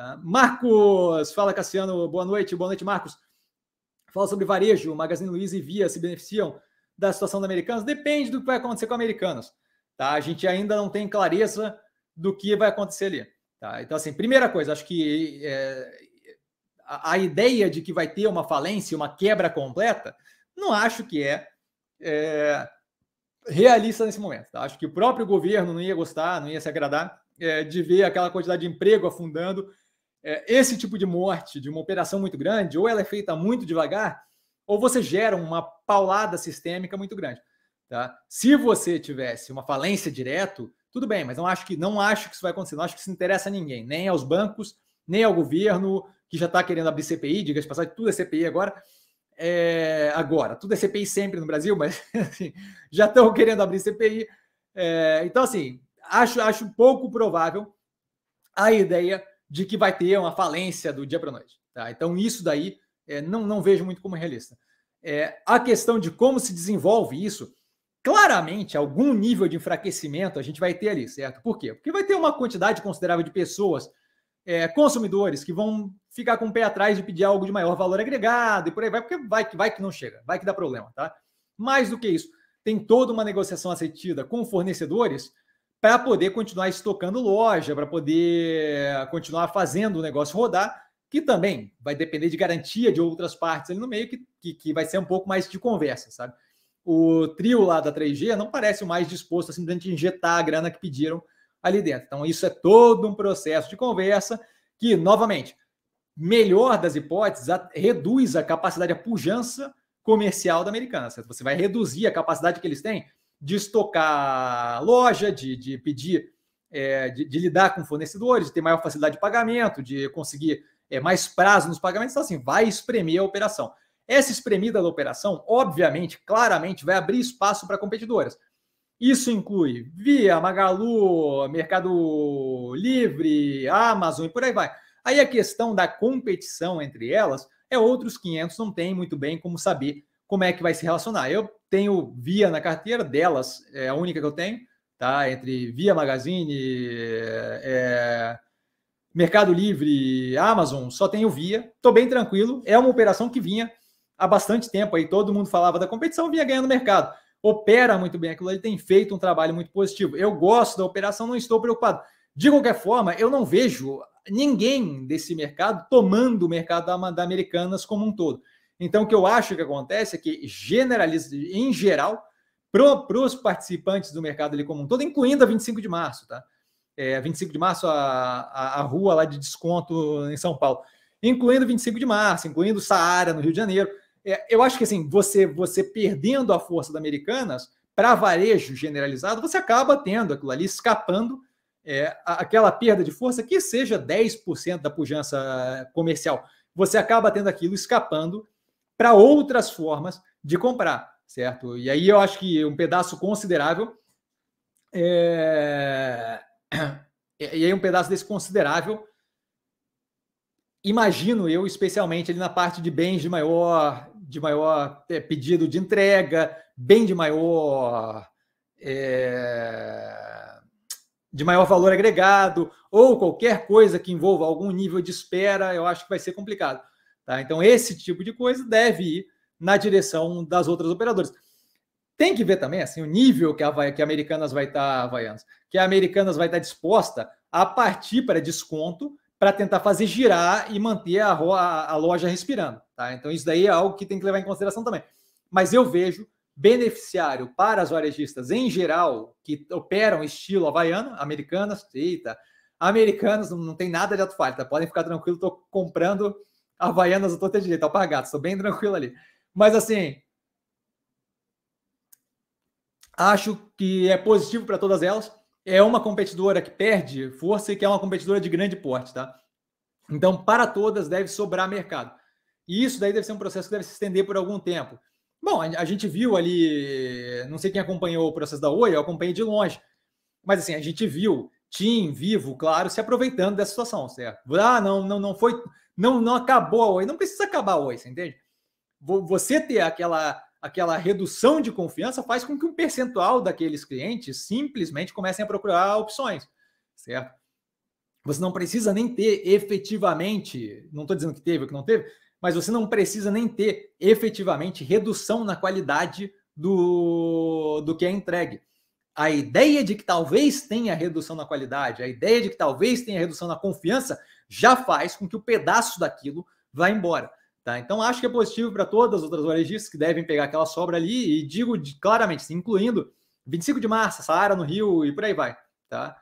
Tá? Marcos, fala Cassiano, boa noite, boa noite, Marcos. Fala sobre varejo, Magazine Luiza e Via se beneficiam da situação da Americanas? Depende do que vai acontecer com a Americanas. Tá? A gente ainda não tem clareza do que vai acontecer ali. Tá? Então, assim, primeira coisa, acho que é, a, a, ideia de que vai ter uma falência, uma quebra completa, não acho que é, é realista nesse momento. Tá? Acho que o próprio governo não ia gostar, não ia se agradar é, de ver aquela quantidade de emprego afundando é, esse tipo de morte, de uma operação muito grande, ou ela é feita muito devagar, ou você gera uma paulada sistêmica muito grande. Tá? Se você tivesse uma falência direto, tudo bem, mas não acho que não acho que isso vai acontecer. Não acho que isso interessa a ninguém, nem aos bancos, nem ao governo que já está querendo abrir CPI, diga se passagem, tudo é CPI agora. É, agora, tudo é CPI sempre no Brasil, mas assim, já estão querendo abrir CPI. É, então, assim, acho, acho pouco provável a ideia de que vai ter uma falência do dia para noite. Tá? Então, isso daí é, não, não vejo muito como realista. É, a questão de como se desenvolve isso, claramente, algum nível de enfraquecimento a gente vai ter ali, certo? Por quê? Porque vai ter uma quantidade considerável de pessoas, é, consumidores, que vão ficar com o pé atrás de pedir algo de maior valor agregado e por aí vai, porque vai, vai que não chega, vai que dá problema, tá? Mais do que isso, tem toda uma negociação assentida com fornecedores para poder continuar estocando loja, para poder eh, continuar fazendo o negócio rodar, que também vai depender de garantia de outras partes ali no meio, que, que, que vai ser um pouco mais de conversa, sabe? O trio lá da 3G não parece o mais disposto a simplesmente injetar a grana que pediram ali dentro. Então, isso é todo um processo de conversa que, novamente, melhor das hipóteses, a, reduz a capacidade, a pujança comercial da americana. Certo? Você vai reduzir a capacidade que eles têm de estocar loja, de, de pedir, é, de, de, lidar com fornecedores, de ter maior facilidade de pagamento, de conseguir é, mais prazo nos pagamentos. Então, assim, vai espremer a operação. Essa espremida da operação, obviamente, claramente, vai abrir espaço para competidoras. Isso inclui Via, Magalu, Mercado Livre, Amazon e por aí vai. Aí a questão da competição entre elas é outros 500, não tem muito bem como saber como é que vai se relacionar. Eu tenho Via na carteira, delas é a única que eu tenho, tá? Entre Via Magazine, é, é, Mercado Livre, Amazon, só tenho Via. Tô bem tranquilo. É uma operação que vinha há bastante tempo aí, todo mundo falava da competição, vinha ganhando mercado. Opera muito bem aquilo ali, tem feito um trabalho muito positivo. Eu gosto da operação, não estou preocupado. De qualquer forma, eu não vejo ninguém desse mercado tomando o mercado da, da Americanas como um todo. Então, o que eu acho que acontece é que, generaliza, em geral, para os participantes do mercado ali como um todo, incluindo a 25 de março, tá? É, 25 de março, a, a, a, rua lá de desconto em São Paulo, incluindo 25 de março, incluindo Saara no Rio de Janeiro. É, eu acho que assim, você, você perdendo a força da Americanas para varejo generalizado, você acaba tendo aquilo ali escapando é, aquela perda de força, que seja 10% da pujança comercial. Você acaba tendo aquilo escapando para outras formas de comprar, certo? E aí eu acho que um pedaço considerável. É... E aí um pedaço desse considerável imagino eu, especialmente ali na parte de bens de maior, de maior é, pedido de entrega, bem de maior, é, de maior valor agregado, ou qualquer coisa que envolva algum nível de espera, eu acho que vai ser complicado. Tá? Então, esse tipo de coisa deve ir na direção das outras operadoras. Tem que ver também assim, o nível que a, que a Americanas vai estar, tá, Havaianas, que a Americanas vai estar tá disposta a partir para desconto para tentar fazer girar e manter a, a, a loja respirando. Tá? Então, isso daí é algo que tem que levar em consideração também. Mas eu vejo beneficiário para as varejistas em geral, que operam estilo havaiano, americanas, eita, americanas não, tem nada de ato tá? podem ficar tranquilo, estou comprando Havaianas, eu tô até direito, apagado, estou bem tranquilo ali. Mas assim, acho que é positivo para todas elas. É uma competidora que perde força e que é uma competidora de grande porte, tá? Então, para todas deve sobrar mercado. E isso daí deve ser um processo que deve se estender por algum tempo. Bom, a gente viu ali, não sei quem acompanhou o processo da Oi, eu acompanhei de longe. Mas assim, a gente viu Tim, Vivo, claro, se aproveitando dessa situação, certo? Ah, não, não, não foi, não, não acabou a Oi, não precisa acabar a Oi, você entende? Você ter aquela, aquela redução de confiança faz com que um percentual daqueles clientes simplesmente comecem a procurar opções, certo? Você não precisa nem ter efetivamente, não estou dizendo que teve ou que não teve, mas você não precisa nem ter efetivamente redução na qualidade do, do que é entregue a ideia de que talvez tenha redução na qualidade, a ideia de que talvez tenha redução na confiança, já faz com que o pedaço daquilo vá embora. Tá? Então, acho que é positivo para todas as outras varejistas que devem pegar aquela sobra ali, e digo de, claramente, incluindo 25 de março, Saara no Rio e por aí vai. Tá?